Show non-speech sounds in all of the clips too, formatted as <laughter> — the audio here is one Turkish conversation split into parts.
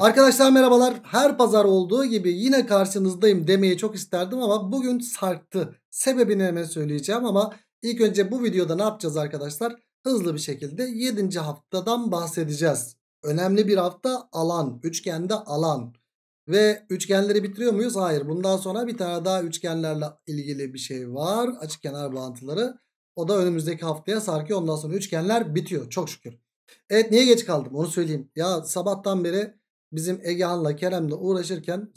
Arkadaşlar merhabalar. Her pazar olduğu gibi yine karşınızdayım demeyi çok isterdim ama bugün sarktı. Sebebini hemen söyleyeceğim ama ilk önce bu videoda ne yapacağız arkadaşlar? Hızlı bir şekilde 7. haftadan bahsedeceğiz. Önemli bir hafta alan, üçgende alan. Ve üçgenleri bitiriyor muyuz? Hayır. Bundan sonra bir tane daha üçgenlerle ilgili bir şey var. Açık kenar bağlantıları. O da önümüzdeki haftaya sarkıyor. Ondan sonra üçgenler bitiyor. Çok şükür. Evet niye geç kaldım onu söyleyeyim. Ya sabahtan beri bizim Egehan'la Kerem'le uğraşırken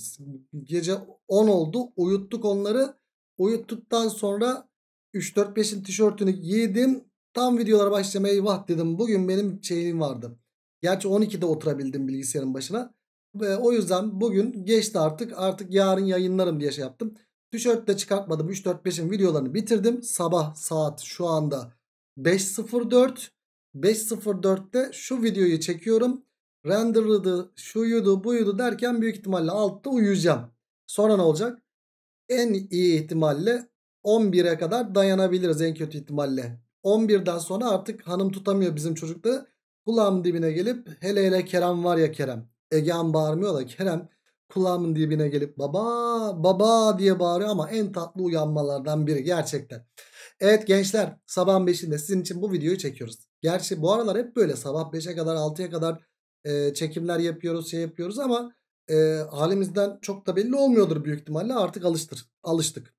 gece 10 oldu. Uyuttuk onları. Uyuttuktan sonra 3-4-5'in tişörtünü giydim. Tam videolara başlamaya eyvah dedim. Bugün benim şeyim vardı. Gerçi 12'de oturabildim bilgisayarın başına. Ve o yüzden bugün geçti artık. Artık yarın yayınlarım diye şey yaptım. Tişört de çıkartmadım. 3-4-5'in videolarını bitirdim. Sabah saat şu anda 5.04. 5.04'te şu videoyu çekiyorum render'ıydı, şuydu, buydu derken büyük ihtimalle altta uyuyacağım. Sonra ne olacak? En iyi ihtimalle 11'e kadar dayanabiliriz en kötü ihtimalle. 11'den sonra artık hanım tutamıyor bizim çocukta. Kulağım dibine gelip hele hele Kerem var ya Kerem. Egehan bağırmıyor da Kerem kulağımın dibine gelip baba baba diye bağırıyor ama en tatlı uyanmalardan biri gerçekten. Evet gençler sabah 5'inde sizin için bu videoyu çekiyoruz. Gerçi bu aralar hep böyle sabah 5'e kadar 6'ya kadar e, çekimler yapıyoruz şey yapıyoruz ama e, halimizden çok da belli olmuyordur büyük ihtimalle artık alıştır, alıştık.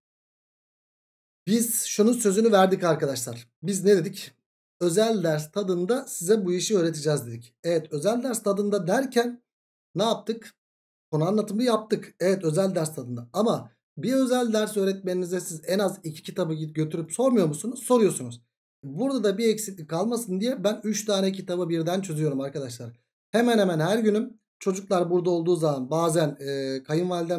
Biz şunun sözünü verdik arkadaşlar. Biz ne dedik? Özel ders tadında size bu işi öğreteceğiz dedik. Evet özel ders tadında derken ne yaptık? Konu anlatımı yaptık. Evet özel ders tadında ama bir özel ders öğretmeninize siz en az iki kitabı götürüp sormuyor musunuz? Soruyorsunuz. Burada da bir eksiklik kalmasın diye ben üç tane kitabı birden çözüyorum arkadaşlar. Hemen hemen her günüm çocuklar burada olduğu zaman bazen e,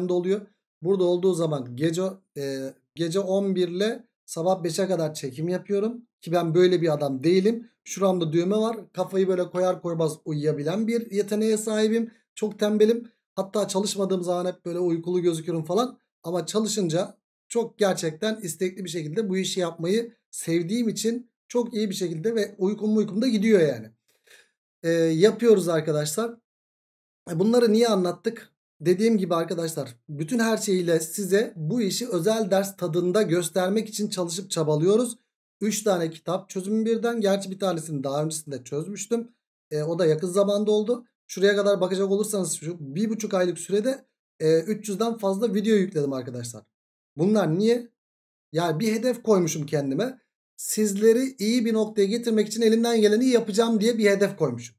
de oluyor. Burada olduğu zaman gece e, gece 11 ile sabah 5'e kadar çekim yapıyorum. Ki ben böyle bir adam değilim. Şuramda düğme var. Kafayı böyle koyar koymaz uyuyabilen bir yeteneğe sahibim. Çok tembelim. Hatta çalışmadığım zaman hep böyle uykulu gözüküyorum falan. Ama çalışınca çok gerçekten istekli bir şekilde bu işi yapmayı sevdiğim için çok iyi bir şekilde ve uykum uykum da gidiyor yani e, yapıyoruz arkadaşlar. E, bunları niye anlattık? Dediğim gibi arkadaşlar bütün her şeyiyle size bu işi özel ders tadında göstermek için çalışıp çabalıyoruz. 3 tane kitap çözümü birden. Gerçi bir tanesini daha öncesinde çözmüştüm. E, o da yakın zamanda oldu. Şuraya kadar bakacak olursanız şu bir buçuk aylık sürede e, 300'den fazla video yükledim arkadaşlar. Bunlar niye? Yani bir hedef koymuşum kendime sizleri iyi bir noktaya getirmek için elimden geleni yapacağım diye bir hedef koymuşum.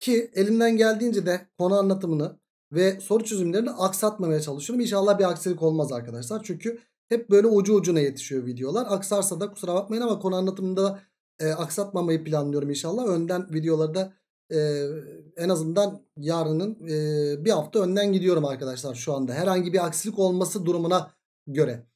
Ki elimden geldiğince de konu anlatımını ve soru çözümlerini aksatmamaya çalışıyorum. İnşallah bir aksilik olmaz arkadaşlar. Çünkü hep böyle ucu ucuna yetişiyor videolar. Aksarsa da kusura bakmayın ama konu anlatımında e, aksatmamayı planlıyorum inşallah. Önden videolarda e, en azından yarının e, bir hafta önden gidiyorum arkadaşlar şu anda. Herhangi bir aksilik olması durumuna göre.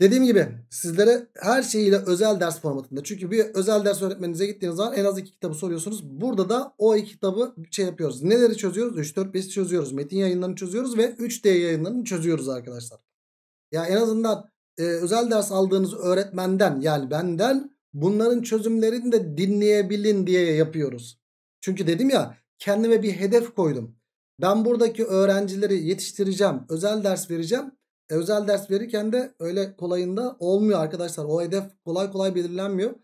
Dediğim gibi sizlere her şeyiyle özel ders formatında. Çünkü bir özel ders öğretmeninize gittiğiniz zaman en az iki kitabı soruyorsunuz. Burada da o iki kitabı şey yapıyoruz. Neleri çözüyoruz? 3, 4, 5 çözüyoruz. Metin yayınlarını çözüyoruz ve 3D yayınlarını çözüyoruz arkadaşlar. Ya en azından e, özel ders aldığınız öğretmenden yani benden bunların çözümlerini de dinleyebilin diye yapıyoruz. Çünkü dedim ya kendime bir hedef koydum. Ben buradaki öğrencileri yetiştireceğim, özel ders vereceğim özel ders verirken de öyle kolayında olmuyor arkadaşlar. O hedef kolay kolay belirlenmiyor.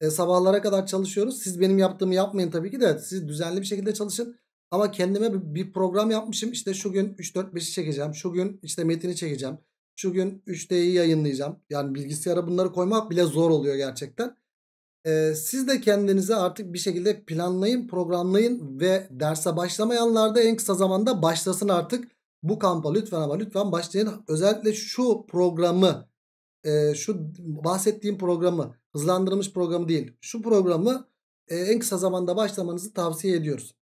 E, sabahlara kadar çalışıyoruz. Siz benim yaptığımı yapmayın tabii ki de. Siz düzenli bir şekilde çalışın. Ama kendime bir program yapmışım. İşte şu gün 3-4-5'i çekeceğim. Şu gün işte metini çekeceğim. Şu gün 3D'yi yayınlayacağım. Yani bilgisayara bunları koymak bile zor oluyor gerçekten. Ee, siz de kendinizi artık bir şekilde planlayın, programlayın ve derse başlamayanlar da en kısa zamanda başlasın artık. Bu kampa lütfen ama lütfen başlayın. Özellikle şu programı e, şu bahsettiğim programı hızlandırılmış programı değil. Şu programı e, en kısa zamanda başlamanızı tavsiye ediyoruz.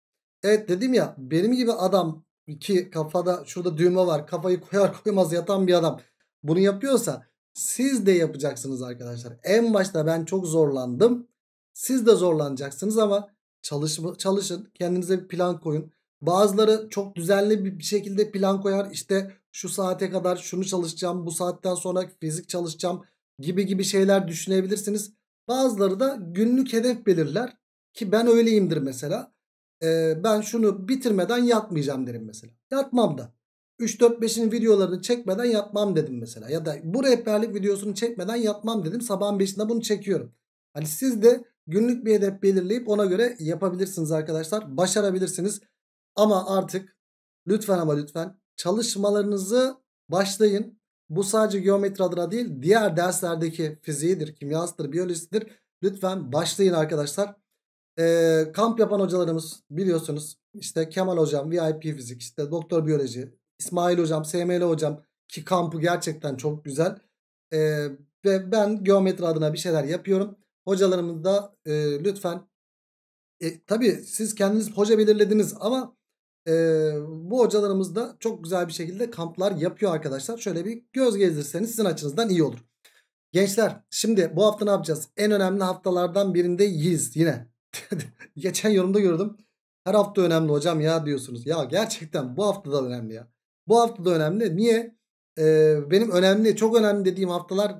Evet dedim ya benim gibi adam ki kafada şurada düğme var kafayı koyar <laughs> koymaz yatan bir adam bunu yapıyorsa siz de yapacaksınız arkadaşlar. En başta ben çok zorlandım. Siz de zorlanacaksınız ama çalışma, çalışın kendinize bir plan koyun. Bazıları çok düzenli bir şekilde plan koyar. İşte şu saate kadar şunu çalışacağım, bu saatten sonra fizik çalışacağım gibi gibi şeyler düşünebilirsiniz. Bazıları da günlük hedef belirler ki ben öyleyimdir mesela. Ee, ben şunu bitirmeden yatmayacağım derim mesela. Yatmam da. 3-4-5'in videolarını çekmeden yatmam dedim mesela. Ya da bu rehberlik videosunu çekmeden yatmam dedim. Sabahın 5'inde bunu çekiyorum. Hani siz de günlük bir hedef belirleyip ona göre yapabilirsiniz arkadaşlar. Başarabilirsiniz. Ama artık lütfen ama lütfen çalışmalarınızı başlayın. Bu sadece geometri adına değil diğer derslerdeki fiziğidir, kimyasıdır, biyolojisidir. Lütfen başlayın arkadaşlar. Ee, kamp yapan hocalarımız biliyorsunuz işte Kemal hocam VIP fizik, işte doktor biyoloji, İsmail hocam, SML hocam ki kampı gerçekten çok güzel. Ee, ve ben geometri adına bir şeyler yapıyorum. Hocalarımız da e, lütfen e, tabii siz kendiniz hoca belirlediniz ama e, bu hocalarımız da çok güzel bir şekilde kamplar yapıyor arkadaşlar. Şöyle bir göz gezdirseniz sizin açınızdan iyi olur. Gençler şimdi bu hafta ne yapacağız? En önemli haftalardan birinde yiz yine. <laughs> Geçen yorumda gördüm. Her hafta önemli hocam ya diyorsunuz. Ya gerçekten bu hafta da önemli ya. Bu hafta da önemli. Niye? Ee, benim önemli çok önemli dediğim haftalar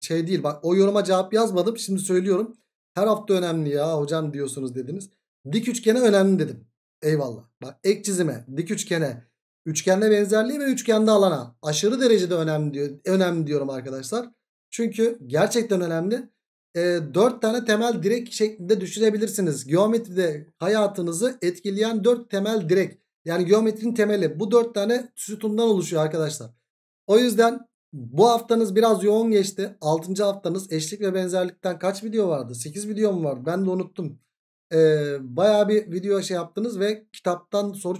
şey değil. Bak o yoruma cevap yazmadım. Şimdi söylüyorum. Her hafta önemli ya hocam diyorsunuz dediniz. Dik üçgene önemli dedim. Eyvallah. Bak ek çizime, dik üçgene, üçgende benzerliği ve üçgende alana aşırı derecede önemli, diyor, önemli diyorum arkadaşlar. Çünkü gerçekten önemli. E, ee, 4 tane temel direk şeklinde düşünebilirsiniz. Geometride hayatınızı etkileyen 4 temel direk. Yani geometrinin temeli bu 4 tane sütundan oluşuyor arkadaşlar. O yüzden bu haftanız biraz yoğun geçti. 6. haftanız eşlik ve benzerlikten kaç video vardı? 8 video mu vardı? Ben de unuttum e, bayağı bir video şey yaptınız ve kitaptan soru,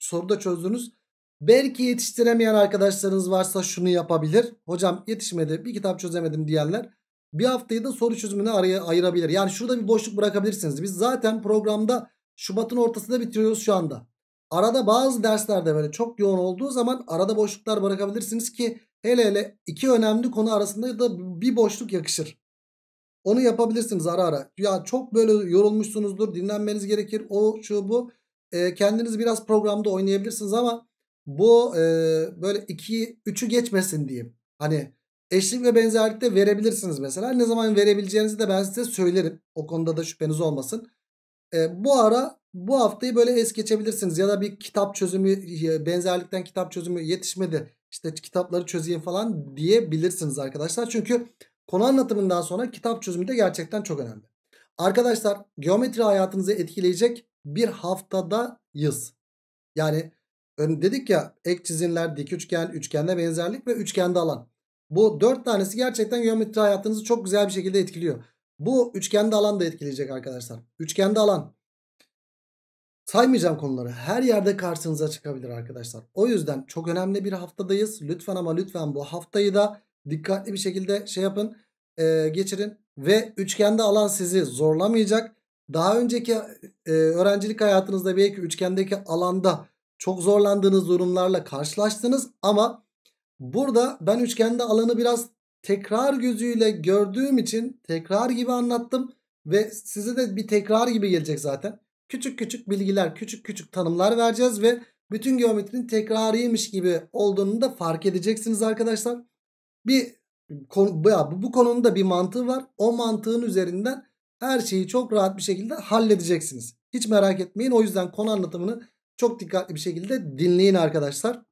soru da çözdünüz. Belki yetiştiremeyen arkadaşlarınız varsa şunu yapabilir. Hocam yetişmedi bir kitap çözemedim diyenler bir haftayı da soru çözümüne araya ayırabilir. Yani şurada bir boşluk bırakabilirsiniz. Biz zaten programda Şubat'ın ortasında bitiriyoruz şu anda. Arada bazı derslerde böyle çok yoğun olduğu zaman arada boşluklar bırakabilirsiniz ki hele hele iki önemli konu arasında da bir boşluk yakışır. Onu yapabilirsiniz ara ara. Ya çok böyle yorulmuşsunuzdur. Dinlenmeniz gerekir. O şu bu. E, kendiniz biraz programda oynayabilirsiniz ama bu e, böyle 2 üçü geçmesin diyeyim. Hani eşlik ve benzerlikte verebilirsiniz mesela. Ne zaman verebileceğinizi de ben size söylerim. O konuda da şüpheniz olmasın. E, bu ara bu haftayı böyle es geçebilirsiniz. Ya da bir kitap çözümü e, benzerlikten kitap çözümü yetişmedi. İşte kitapları çözeyim falan diyebilirsiniz arkadaşlar. Çünkü Konu anlatımından sonra kitap çözümü de gerçekten çok önemli. Arkadaşlar geometri hayatınızı etkileyecek bir haftadayız. Yani dedik ya ek çizimler, dik üçgen, üçgende benzerlik ve üçgende alan. Bu dört tanesi gerçekten geometri hayatınızı çok güzel bir şekilde etkiliyor. Bu üçgende alan da etkileyecek arkadaşlar. Üçgende alan. Saymayacağım konuları. Her yerde karşınıza çıkabilir arkadaşlar. O yüzden çok önemli bir haftadayız. Lütfen ama lütfen bu haftayı da dikkatli bir şekilde şey yapın e, geçirin ve üçgende alan sizi zorlamayacak. Daha önceki e, öğrencilik hayatınızda belki üçgendeki alanda çok zorlandığınız durumlarla karşılaştınız ama burada ben üçgende alanı biraz tekrar gözüyle gördüğüm için tekrar gibi anlattım ve size de bir tekrar gibi gelecek zaten. Küçük küçük bilgiler, küçük küçük tanımlar vereceğiz ve bütün geometrinin tekrarıymış gibi olduğunu da fark edeceksiniz arkadaşlar bir konu, ya bu konunun da bir mantığı var. O mantığın üzerinden her şeyi çok rahat bir şekilde halledeceksiniz. Hiç merak etmeyin. O yüzden konu anlatımını çok dikkatli bir şekilde dinleyin arkadaşlar.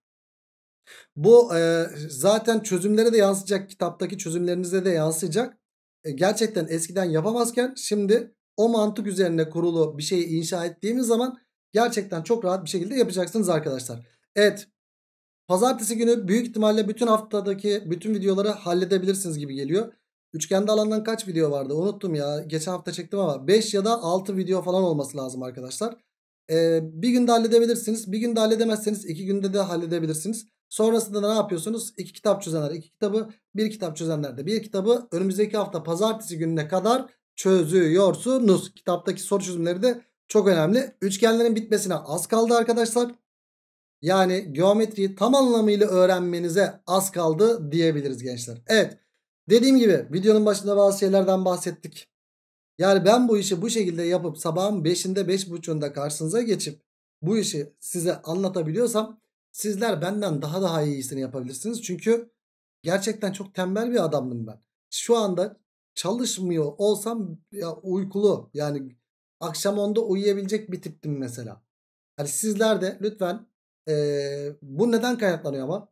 Bu e, zaten çözümlere de yansıyacak. Kitaptaki çözümlerinize de yansıyacak. E, gerçekten eskiden yapamazken şimdi o mantık üzerine kurulu bir şeyi inşa ettiğimiz zaman gerçekten çok rahat bir şekilde yapacaksınız arkadaşlar. Evet Pazartesi günü büyük ihtimalle bütün haftadaki bütün videoları halledebilirsiniz gibi geliyor. Üçgende alandan kaç video vardı unuttum ya. Geçen hafta çektim ama 5 ya da 6 video falan olması lazım arkadaşlar. Ee, bir günde halledebilirsiniz. Bir günde halledemezseniz iki günde de halledebilirsiniz. Sonrasında ne yapıyorsunuz? İki kitap çözenler iki kitabı, bir kitap çözenler de bir kitabı önümüzdeki hafta pazartesi gününe kadar çözüyorsunuz. Kitaptaki soru çözümleri de çok önemli. Üçgenlerin bitmesine az kaldı arkadaşlar. Yani geometriyi tam anlamıyla öğrenmenize az kaldı diyebiliriz gençler. Evet dediğim gibi videonun başında bazı şeylerden bahsettik. Yani ben bu işi bu şekilde yapıp sabahın 5'inde 5.30'unda karşınıza geçip bu işi size anlatabiliyorsam sizler benden daha daha iyisini yapabilirsiniz. Çünkü gerçekten çok tembel bir adamdım ben. Şu anda çalışmıyor olsam ya uykulu yani akşam onda uyuyabilecek bir tiptim mesela. Yani sizler de lütfen ee, bu neden kaynaklanıyor ama?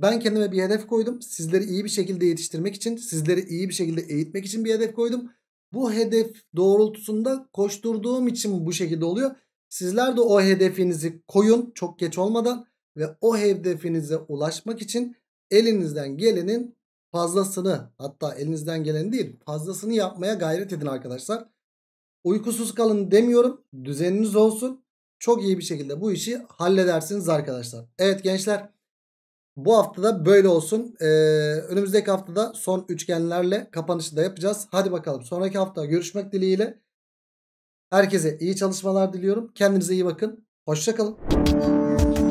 Ben kendime bir hedef koydum. Sizleri iyi bir şekilde yetiştirmek için, sizleri iyi bir şekilde eğitmek için bir hedef koydum. Bu hedef doğrultusunda koşturduğum için bu şekilde oluyor. Sizler de o hedefinizi koyun çok geç olmadan ve o hedefinize ulaşmak için elinizden gelenin fazlasını hatta elinizden gelen değil fazlasını yapmaya gayret edin arkadaşlar. Uykusuz kalın demiyorum. Düzeniniz olsun çok iyi bir şekilde bu işi halledersiniz arkadaşlar. Evet gençler bu haftada böyle olsun. Ee, önümüzdeki haftada son üçgenlerle kapanışı da yapacağız. Hadi bakalım sonraki hafta görüşmek dileğiyle. Herkese iyi çalışmalar diliyorum. Kendinize iyi bakın. Hoşçakalın.